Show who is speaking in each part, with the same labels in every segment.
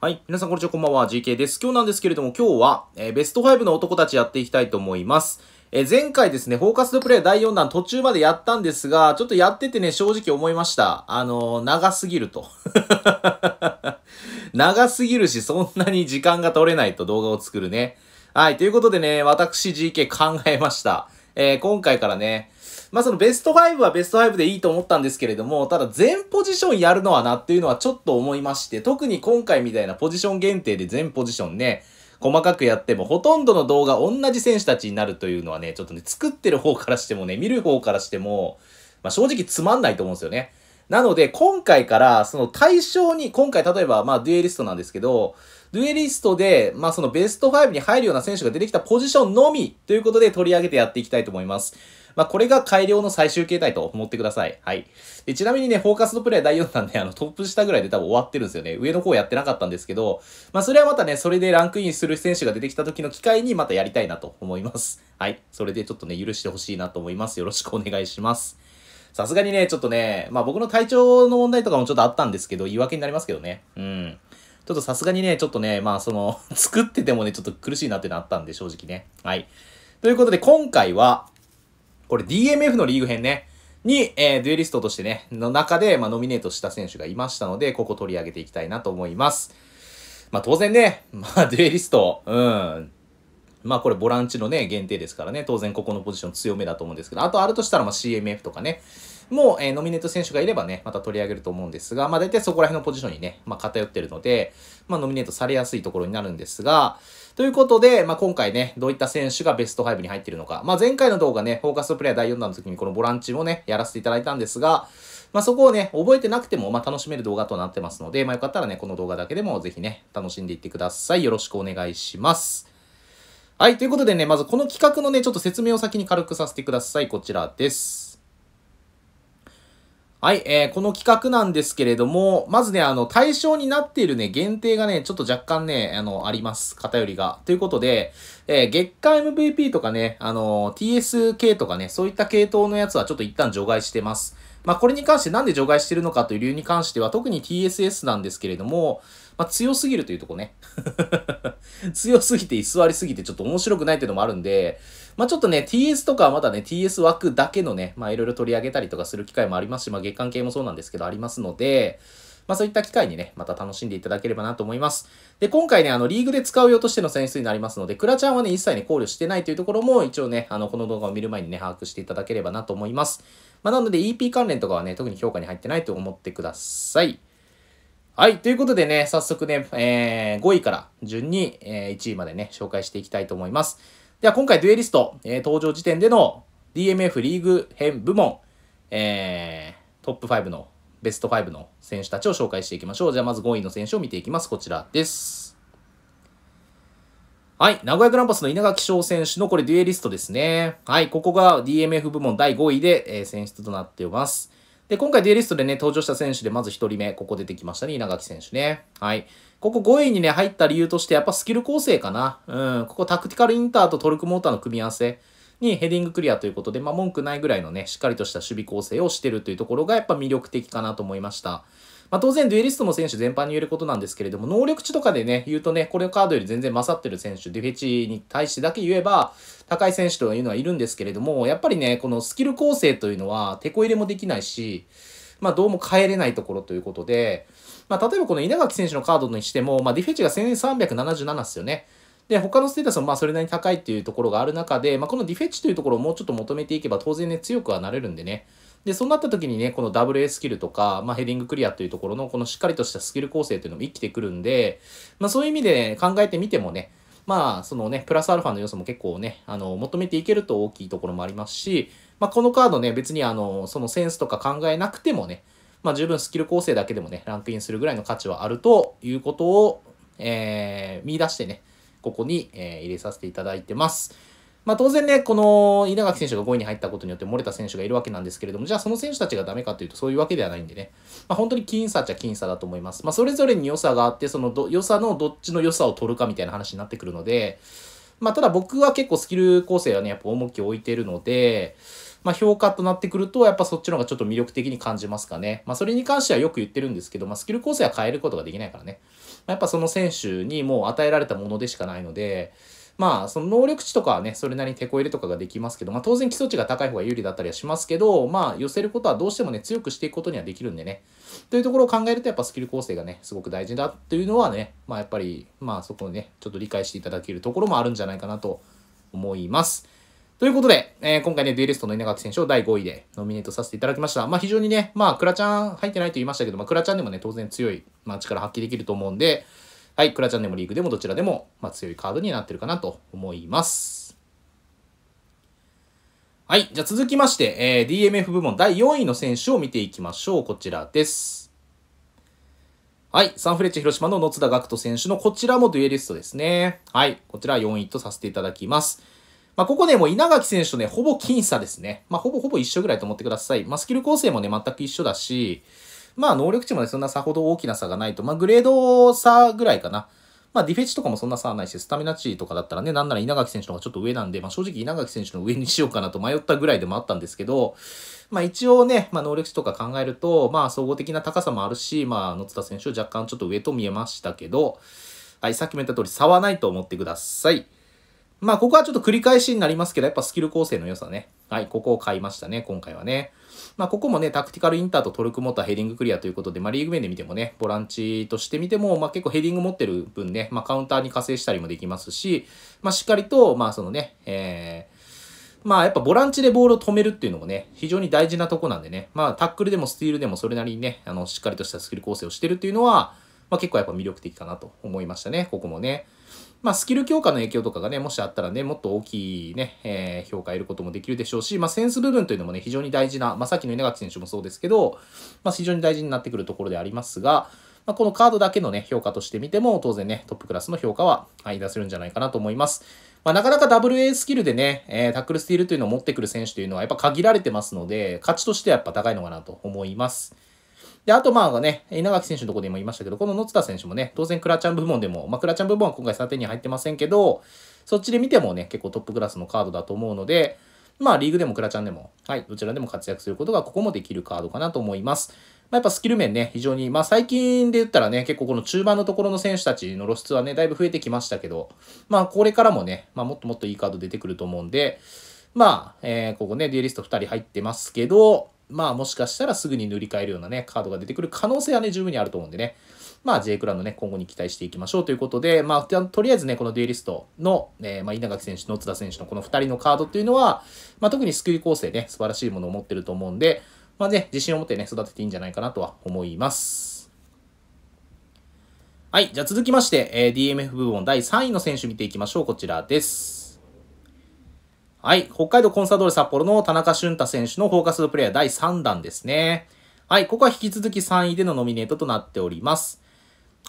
Speaker 1: はい。皆さん、こんにちは。こんばんは。GK です。今日なんですけれども、今日は、えー、ベスト5の男たちやっていきたいと思います。えー、前回ですね、フォーカスドプレイ第4弾途中までやったんですが、ちょっとやっててね、正直思いました。あのー、長すぎると。長すぎるし、そんなに時間が取れないと動画を作るね。はい。ということでね、私 GK 考えました。え今回からね、まあそのベスト5はベスト5でいいと思ったんですけれども、ただ全ポジションやるのはなっていうのはちょっと思いまして、特に今回みたいなポジション限定で全ポジションね、細かくやってもほとんどの動画同じ選手たちになるというのはね、ちょっとね、作ってる方からしてもね、見る方からしても、まあ正直つまんないと思うんですよね。なので、今回から、その対象に、今回例えば、まあ、デュエリストなんですけど、デュエリストで、まあ、そのベスト5に入るような選手が出てきたポジションのみ、ということで取り上げてやっていきたいと思います。まあ、これが改良の最終形態と思ってください。はい。でちなみにね、フォーカスドプレイ第4弾で、あの、トップ下ぐらいで多分終わってるんですよね。上の方やってなかったんですけど、まあ、それはまたね、それでランクインする選手が出てきた時の機会にまたやりたいなと思います。はい。それでちょっとね、許してほしいなと思います。よろしくお願いします。さすがにね、ちょっとね、まあ僕の体調の問題とかもちょっとあったんですけど、言い訳になりますけどね。うん。ちょっとさすがにね、ちょっとね、まあその 作っててもね、ちょっと苦しいなってなったんで、正直ね。はい。ということで、今回は、これ DMF のリーグ編ね、に、えー、デュエリストとしてね、の中で、まあ、ノミネートした選手がいましたので、ここ取り上げていきたいなと思います。まあ、当然ね、まあ、デュエリスト、うん。まあ、これボランチのね、限定ですからね、当然ここのポジション強めだと思うんですけど、あとあるとしたら、ま CMF とかね、もう、えー、ノミネート選手がいればね、また取り上げると思うんですが、まあ大体そこら辺のポジションにね、まあ偏ってるので、まあノミネートされやすいところになるんですが、ということで、まあ、今回ね、どういった選手がベスト5に入っているのか。まあ、前回の動画ね、フォーカスプレイヤー第4弾の時にこのボランチもね、やらせていただいたんですが、まあ、そこをね、覚えてなくても、ま楽しめる動画となってますので、まよかったらね、この動画だけでもぜひね、楽しんでいってください。よろしくお願いします。はい、ということでね、まずこの企画のね、ちょっと説明を先に軽くさせてください。こちらです。はい、えー、この企画なんですけれども、まずね、あの、対象になっているね、限定がね、ちょっと若干ね、あの、あります。偏りが。ということで、えー、月間 MVP とかね、あの、TSK とかね、そういった系統のやつはちょっと一旦除外してます。まあ、これに関してなんで除外してるのかという理由に関しては、特に TSS なんですけれども、まあ、強すぎるというとこね。強すぎて居座りすぎてちょっと面白くないっていうのもあるんで、まあ、ちょっとね、TS とかはまだね、TS 枠だけのね、まあ、いろいろ取り上げたりとかする機会もありますし、まあ、月間系もそうなんですけど、ありますので、まあそういった機会にね、また楽しんでいただければなと思います。で、今回ね、あの、リーグで使う用としての選出になりますので、クラちゃんはね、一切ね、考慮してないというところも、一応ね、あの、この動画を見る前にね、把握していただければなと思います。まあなので、EP 関連とかはね、特に評価に入ってないと思ってください。はい。ということでね、早速ね、えー、5位から順に、えー、1位までね、紹介していきたいと思います。では今回デュエリスト、えー、登場時点での DMF リーグ編部門、えー、トップ5のベスト5の選手たちを紹介していきましょう。じゃあまず5位の選手を見ていきます。こちらです。はい。名古屋グランパスの稲垣翔選手のこれデュエリストですね。はい。ここが DMF 部門第5位で、えー、選出となっています。で、今回 D リストでね、登場した選手で、まず1人目、ここ出てきましたね、稲垣選手ね。はい。ここ5位にね、入った理由として、やっぱスキル構成かな。うん、ここタクティカルインターとトルクモーターの組み合わせにヘディングクリアということで、まあ文句ないぐらいのね、しっかりとした守備構成をしてるというところが、やっぱ魅力的かなと思いました。まあ、当然デュエリストの選手全般に言えることなんですけれども、能力値とかでね、言うとね、これのカードより全然勝ってる選手、ディフェチに対してだけ言えば、高い選手というのはいるんですけれども、やっぱりね、このスキル構成というのは、手こ入れもできないし、まあ、どうも変えれないところということで、まあ、例えばこの稲垣選手のカードにしても、まあ、ディフェチが1377ですよね。で、他のステータスもまあそれなりに高いっていうところがある中で、まあ、このディフェッチというところをもうちょっと求めていけば当然ね、強くはなれるんでね。で、そうなった時にね、このダル a スキルとか、まあ、ヘディングクリアというところの、このしっかりとしたスキル構成というのも生きてくるんで、まあ、そういう意味で、ね、考えてみてもね、まあ、そのね、プラスアルファの要素も結構ね、あの、求めていけると大きいところもありますし、まあ、このカードね、別にあの、そのセンスとか考えなくてもね、まあ、十分スキル構成だけでもね、ランクインするぐらいの価値はあるということを、えー、見出してね、ここに、えー、入れさせていただいてます。まあ、当然ね、この稲垣選手が5位に入ったことによって漏れた選手がいるわけなんですけれども、じゃあその選手たちがダメかというとそういうわけではないんでね、まあ、本当に僅差っちゃ僅差だと思います。まあ、それぞれに良さがあって、そのど良さのどっちの良さを取るかみたいな話になってくるので、まあ、ただ僕は結構スキル構成はね、やっぱ重きを置いているので、まあ、評価となってくると、やっぱそっちの方がちょっと魅力的に感じますかね。まあ、それに関してはよく言ってるんですけど、まあ、スキル構成は変えることができないからね。まあ、やっぱその選手にもう与えられたものでしかないので、まあ、その能力値とかはね、それなりに手こ入れとかができますけど、まあ当然基礎値が高い方が有利だったりはしますけど、まあ寄せることはどうしてもね、強くしていくことにはできるんでね。というところを考えるとやっぱスキル構成がね、すごく大事だっていうのはね、まあやっぱり、まあそこをね、ちょっと理解していただけるところもあるんじゃないかなと思います。ということで、えー、今回ね、デュエリストの稲垣選手を第5位でノミネートさせていただきました。まあ非常にね、まあクラちゃん入ってないと言いましたけど、まあクラちゃんでもね、当然強い、まあ、力発揮できると思うんで、はい、クラチャンでもリーグでもどちらでも、まあ、強いカードになってるかなと思います。はい。じゃあ続きまして、えー、DMF 部門第4位の選手を見ていきましょう。こちらです。はい。サンフレッチェ広島の野津田学人選手のこちらもデュエリストですね。はい。こちら4位とさせていただきます。まあ、ここね、もう稲垣選手とね、ほぼ僅差ですね。まあ、ほぼほぼ一緒ぐらいと思ってください。まあ、スキル構成もね、全く一緒だし、まあ能力値もね、そんなさほど大きな差がないと。まあグレード差ぐらいかな。まあディフェチとかもそんな差はないし、スタミナ値とかだったらね、なんなら稲垣選手の方がちょっと上なんで、まあ正直稲垣選手の上にしようかなと迷ったぐらいでもあったんですけど、まあ一応ね、まあ能力値とか考えると、まあ総合的な高さもあるし、まあ野津田選手若干ちょっと上と見えましたけど、はい、さっきも言った通り差はないと思ってください。まあ、ここはちょっと繰り返しになりますけど、やっぱスキル構成の良さね。はい、ここを買いましたね、今回はね。まあ、ここもね、タクティカルインターとトルクモーターヘディングクリアということで、まあ、リーグ面で見てもね、ボランチとして見ても、まあ、結構ヘディング持ってる分ね、まあ、カウンターに加勢したりもできますし、まあ、しっかりと、まあ、そのね、えー、まあやっぱボランチでボールを止めるっていうのもね、非常に大事なとこなんでね、まあタックルでもスティールでもそれなりにね、あの、しっかりとしたスキル構成をしてるっていうのは、まあ結構やっぱ魅力的かなと思いましたね、ここもね。まあ、スキル強化の影響とかがね、もしあったらね、もっと大きいね、えー、評価を得ることもできるでしょうし、まあ、センス部分というのもね、非常に大事な、まあ、さっきの稲垣選手もそうですけど、まあ、非常に大事になってくるところでありますが、まあ、このカードだけのね、評価としてみても、当然ね、トップクラスの評価は、はい、出せるんじゃないかなと思います。まあ、なかなか WA スキルでね、えー、タックルスティールというのを持ってくる選手というのは、やっぱ限られてますので、価値としてはやっぱ高いのかなと思います。で、あとまあね、稲垣選手のところでも言いましたけど、この野津田選手もね、当然クラチャン部門でも、まあクラチャン部門は今回査定に入ってませんけど、そっちで見てもね、結構トップクラスのカードだと思うので、まあリーグでもクラちゃんでも、はい、どちらでも活躍することがここもできるカードかなと思います。まあ、やっぱスキル面ね、非常に、まあ最近で言ったらね、結構この中盤のところの選手たちの露出はね、だいぶ増えてきましたけど、まあこれからもね、まあもっともっといいカード出てくると思うんで、まあ、えー、ここね、デュエリスト2人入ってますけど、まあもしかしたらすぐに塗り替えるようなね、カードが出てくる可能性はね、十分にあると思うんでね。まあ J クラウのね、今後に期待していきましょうということで、まあとりあえずね、このデュエリストの、えー、まあ稲垣選手、野津田選手のこの2人のカードっていうのは、まあ特に救い構成ね、素晴らしいものを持ってると思うんで、まあね、自信を持ってね、育てていいんじゃないかなとは思います。はい、じゃあ続きまして、えー、DMF 部門第3位の選手見ていきましょう。こちらです。はい。北海道コンサドーレ札幌の田中俊太選手のフォーカスプレイヤー第3弾ですね。はい。ここは引き続き3位でのノミネートとなっております。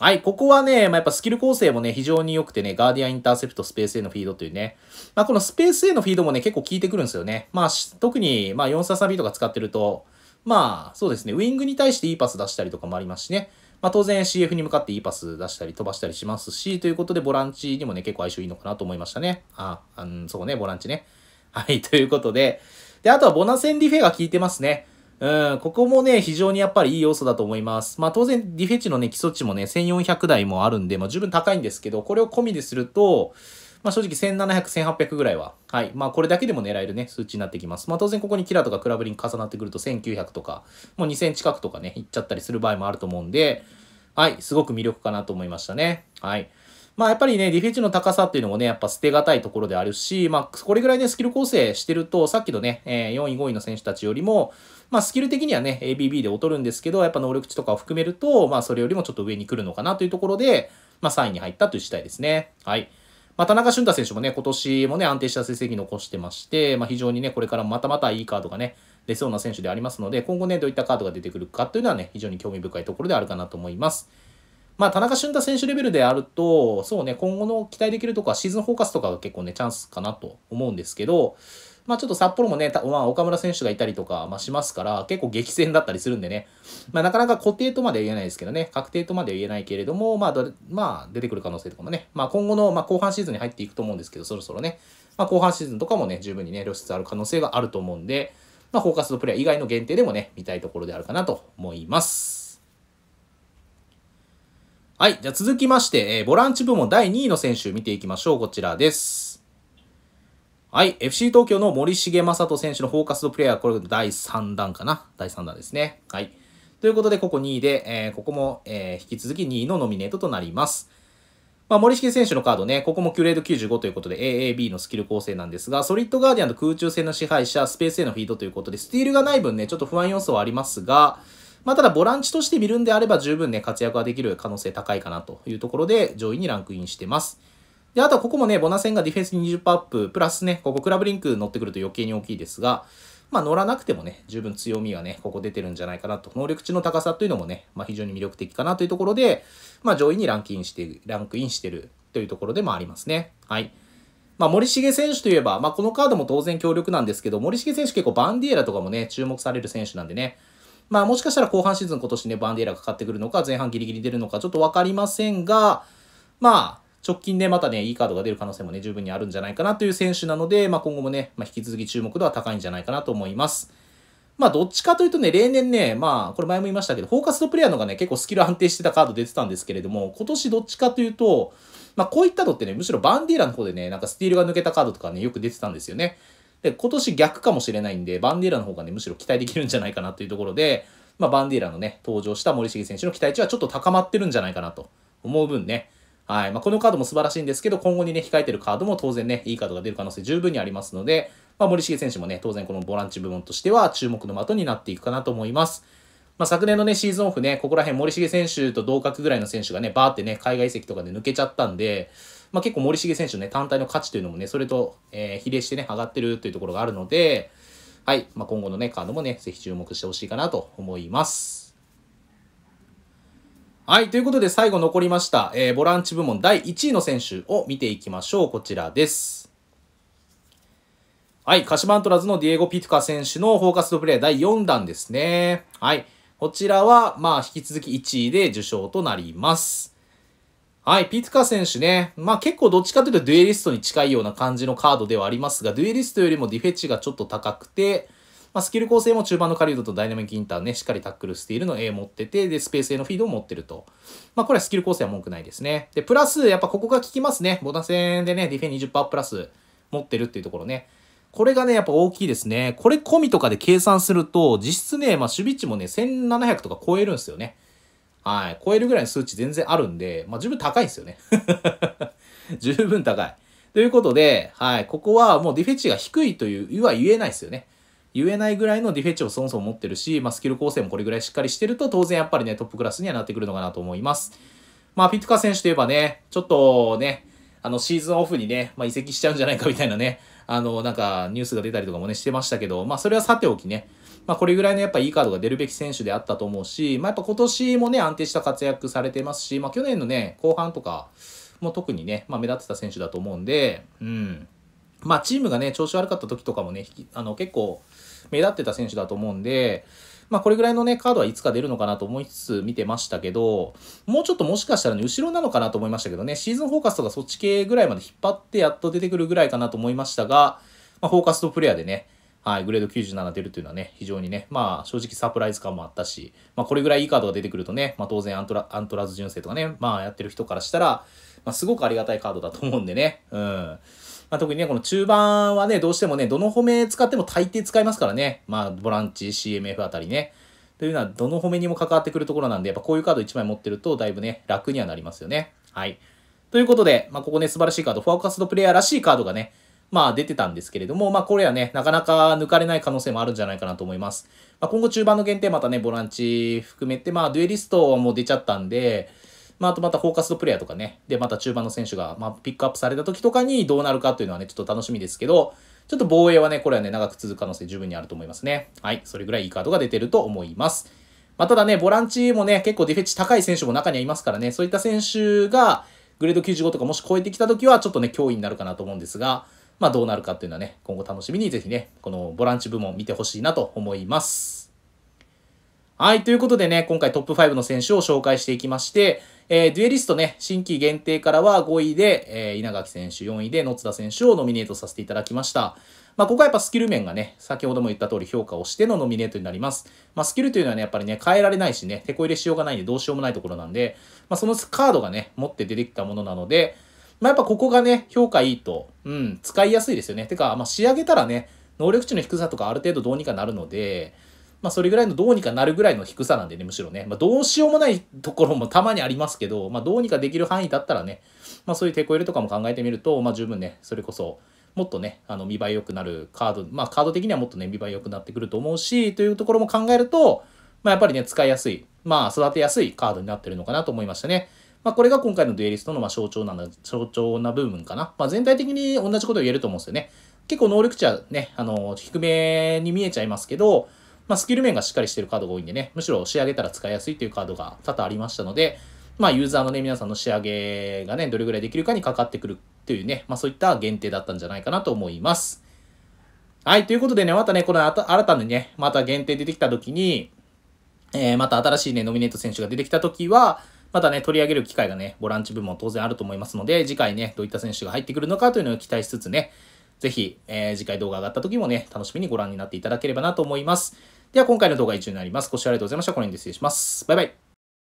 Speaker 1: はい。ここはね、まあ、やっぱスキル構成もね、非常に良くてね、ガーディアンインターセプト、スペースへのフィードというね。まあ、このスペースへのフィードもね、結構効いてくるんですよね。まあ、特に、まあ、433B とか使ってると、まあ、そうですね。ウィングに対していいパス出したりとかもありますしね。まあ、当然 CF に向かっていいパス出したり飛ばしたりしますし、ということでボランチにもね、結構相性いいのかなと思いましたね。あ、あん、そうね、ボランチね。はい、ということで。で、あとはボナセン・ディフェが効いてますね。うん、ここもね、非常にやっぱりいい要素だと思います。まあ当然、ディフェチのね、基礎値もね、1400台もあるんで、まあ十分高いんですけど、これを込みですると、まあ正直1700、1800ぐらいは、はい。まあこれだけでも狙えるね、数値になってきます。まあ当然ここにキラとかクラブリン重なってくると1900とか、もう2000近くとかね、いっちゃったりする場合もあると思うんで、はい、すごく魅力かなと思いましたね。はい。まあやっぱりね、ディフェンスの高さっていうのもね、やっぱ捨てがたいところであるし、まあこれぐらいね、スキル構成してると、さっきのね、え4位、5位の選手たちよりも、まあスキル的にはね、ABB で劣るんですけど、やっぱ能力値とかを含めると、まあそれよりもちょっと上に来るのかなというところで、まあ3位に入ったという次第ですね。はい。まあ、田中俊太選手もね、今年もね、安定した成績残してまして、まあ、非常にね、これからもまたまたいいカードがね、出そうな選手でありますので、今後ね、どういったカードが出てくるかというのはね、非常に興味深いところであるかなと思います。まあ、田中俊太選手レベルであると、そうね、今後の期待できるとこはシーズンフォーカスとかが結構ね、チャンスかなと思うんですけど、まあちょっと札幌もね、まあ、岡村選手がいたりとか、まあ、しますから、結構激戦だったりするんでね、まあ、なかなか固定とまでは言えないですけどね、確定とまでは言えないけれども、まあど、まあ、出てくる可能性とかもね、まあ、今後の、まあ、後半シーズンに入っていくと思うんですけど、そろそろね、まあ、後半シーズンとかもね、十分にね、露出ある可能性があると思うんで、まあ、フォーカスドプレイヤー以外の限定でもね、見たいところであるかなと思います。はい。じゃあ続きまして、えー、ボランチ部門第2位の選手見ていきましょう。こちらです。はい。FC 東京の森重正人選手のフォーカスドプレイヤー、これ第3弾かな。第3弾ですね。はい。ということで、ここ2位で、えー、ここも、えー、引き続き2位のノミネートとなります。まあ、森重選手のカードね、ここもキュレード95ということで AAB のスキル構成なんですが、ソリッドガーディアンと空中戦の支配者、スペースへのフィードということで、スティールがない分ね、ちょっと不安要素はありますが、まあ、ただボランチとして見るんであれば十分ね、活躍ができる可能性高いかなというところで上位にランクインしてます。で、あとはここもね、ボナセンがディフェンス20%アップ、プラスね、ここクラブリンク乗ってくると余計に大きいですが、まあ乗らなくてもね、十分強みはね、ここ出てるんじゃないかなと。能力値の高さというのもね、まあ非常に魅力的かなというところで、まあ上位にランクインして、ランクインしてるというところでもありますね。はい。まあ、森重選手といえば、まあ、このカードも当然強力なんですけど、森重選手結構バンディエラとかもね、注目される選手なんでね、まあ、もしかしたら後半シーズン今年ね、バンディーラがかかってくるのか、前半ギリギリ出るのか、ちょっとわかりませんが、まあ、直近でまたね、いいカードが出る可能性もね、十分にあるんじゃないかなという選手なので、まあ、今後もね、まあ、引き続き注目度は高いんじゃないかなと思います。まあ、どっちかというとね、例年ね、まあ、これ前も言いましたけど、フォーカスドプレイヤーのがね、結構スキル安定してたカード出てたんですけれども、今年どっちかというと、まあ、こういったのってね、むしろバンディーラの方でね、なんかスティールが抜けたカードとかね、よく出てたんですよね。で、今年逆かもしれないんで、バンディーラの方がね、むしろ期待できるんじゃないかなというところで、まあ、バンディーラのね、登場した森重選手の期待値はちょっと高まってるんじゃないかなと思う分ね、はい。まあ、このカードも素晴らしいんですけど、今後にね、控えてるカードも当然ね、いいカードが出る可能性十分にありますので、まあ、森重選手もね、当然このボランチ部門としては注目の的になっていくかなと思います。まあ、昨年のね、シーズンオフね、ここら辺森重選手と同格ぐらいの選手がね、バーってね、海外移籍とかで抜けちゃったんで、まあ、結構森重選手ね、単体の価値というのもね、それと、えー、比例してね、上がってるというところがあるので、はい、まあ、今後のね、カードもね、ぜひ注目してほしいかなと思います。はい。ということで、最後残りました、えー、ボランチ部門第1位の選手を見ていきましょう。こちらです。はい。鹿島アントラーズのディエゴ・ピトカ選手のフォーカスドプレイ第4弾ですね。はい。こちらは、まあ、引き続き1位で受賞となります。はい、ピツカ選手ね。まあ結構どっちかというとデュエリストに近いような感じのカードではありますが、デュエリストよりもディフェチがちょっと高くて、まあ、スキル構成も中盤の狩人とダイナミックインターンね、しっかりタックルスティールの A 持ってて、で、スペース A のフィードを持ってると。まあ、これはスキル構成は文句ないですね。で、プラス、やっぱここが効きますね。ボタン戦でね、ディフェン20%プラス持ってるっていうところね。これがね、やっぱ大きいですね。これ込みとかで計算すると、実質ね、まあ、守備値もね、1700とか超えるんですよね。はい。超えるぐらいの数値全然あるんで、まあ十分高いですよね。十分高い。ということで、はい。ここはもうディフェチが低いというは言えないですよね。言えないぐらいのディフェチをそもそも持ってるし、まあスキル構成もこれぐらいしっかりしてると、当然やっぱりね、トップクラスにはなってくるのかなと思います。まあピトカ選手といえばね、ちょっとね、あのシーズンオフにね、まあ移籍しちゃうんじゃないかみたいなね、あの、なんかニュースが出たりとかもね、してましたけど、まあそれはさておきね、まあ、これぐらいのやっぱいいカードが出るべき選手であったと思うし、まあ、やっぱ今年もね、安定した活躍されてますし、まあ、去年のね、後半とか、も特にね、まあ、目立ってた選手だと思うんで、うん。まあ、チームがね、調子悪かった時とかもね、あの、結構、目立ってた選手だと思うんで、まあ、これぐらいのね、カードはいつか出るのかなと思いつつ見てましたけど、もうちょっともしかしたらね、後ろなのかなと思いましたけどね、シーズンフォーカスとかそっち系ぐらいまで引っ張ってやっと出てくるぐらいかなと思いましたが、まあ、フォーカスとプレイヤーでね、はい、グレード97出るというのはね、非常にね、まあ正直サプライズ感もあったし、まあこれぐらいいいカードが出てくるとね、まあ当然アントラアントラズ純正とかね、まあやってる人からしたら、まあすごくありがたいカードだと思うんでね、うん。まあ特にね、この中盤はね、どうしてもね、どの褒め使っても大抵使いますからね、まあボランチ、CMF あたりね。というのは、どの褒めにも関わってくるところなんで、やっぱこういうカード1枚持ってると、だいぶね、楽にはなりますよね。はい。ということで、まあ、ここね、素晴らしいカード、フォーカスドプレイヤーらしいカードがね、まあ出てたんですけれども、まあこれはね、なかなか抜かれない可能性もあるんじゃないかなと思います。まあ今後中盤の限定またね、ボランチ含めて、まあデュエリストも出ちゃったんで、まあ、あとまたフォーカスドプレイヤーとかね、で、また中盤の選手が、まあ、ピックアップされた時とかにどうなるかというのはね、ちょっと楽しみですけど、ちょっと防衛はね、これはね、長く続く可能性十分にあると思いますね。はい、それぐらいいいカードが出てると思います。まあ、ただね、ボランチもね、結構ディフェッチ高い選手も中にはいますからね、そういった選手が、グレード95とかもし超えてきた時は、ちょっとね、脅威になるかなと思うんですが、まあ、どうなるかっていうのはね、今後楽しみにぜひね、このボランチ部門見てほしいなと思います。はい、ということでね、今回トップ5の選手を紹介していきまして、えー、デュエリストね、新規限定からは5位で、えー、稲垣選手、4位で野津田選手をノミネートさせていただきました。まあ、ここはやっぱスキル面がね、先ほども言った通り評価をしてのノミネートになります。まあ、スキルというのはね、やっぱりね、変えられないしね、手こ入れしようがないんでどうしようもないところなんで、まあ、そのカードがね、持って出てきたものなので、まあ、やっぱここがね、評価いいと、うん、使いやすいですよね。てか、まあ、仕上げたらね、能力値の低さとかある程度どうにかなるので、まあ、それぐらいのどうにかなるぐらいの低さなんでね、むしろね、まあ、どうしようもないところもたまにありますけど、まあ、どうにかできる範囲だったらね、まあ、そういうテこ入れとかも考えてみると、まあ、十分ね、それこそ、もっとね、あの、見栄え良くなるカード、まあ、カード的にはもっとね、見栄え良くなってくると思うし、というところも考えると、まあ、やっぱりね、使いやすい、まあ、育てやすいカードになってるのかなと思いましたね。まあ、これが今回のデュエリストのま象徴な象徴な部分かな。まあ、全体的に同じことを言えると思うんですよね。結構能力値はね、あの、低めに見えちゃいますけど、まあ、スキル面がしっかりしてるカードが多いんでね、むしろ仕上げたら使いやすいというカードが多々ありましたので、まあ、ユーザーのね、皆さんの仕上げがね、どれぐらいできるかにかかってくるというね、まあ、そういった限定だったんじゃないかなと思います。はい、ということでね、またね、この新たにね、また限定出てきたときに、えー、また新しいね、ノミネート選手が出てきたときは、またね、取り上げる機会がね、ボランチ部門当然あると思いますので、次回ね、どういった選手が入ってくるのかというのを期待しつつね、ぜひ、えー、次回動画上がった時もね、楽しみにご覧になっていただければなと思います。では、今回の動画は以上になります。ご視聴ありがとうございました。この辺で失礼します。バイバイ。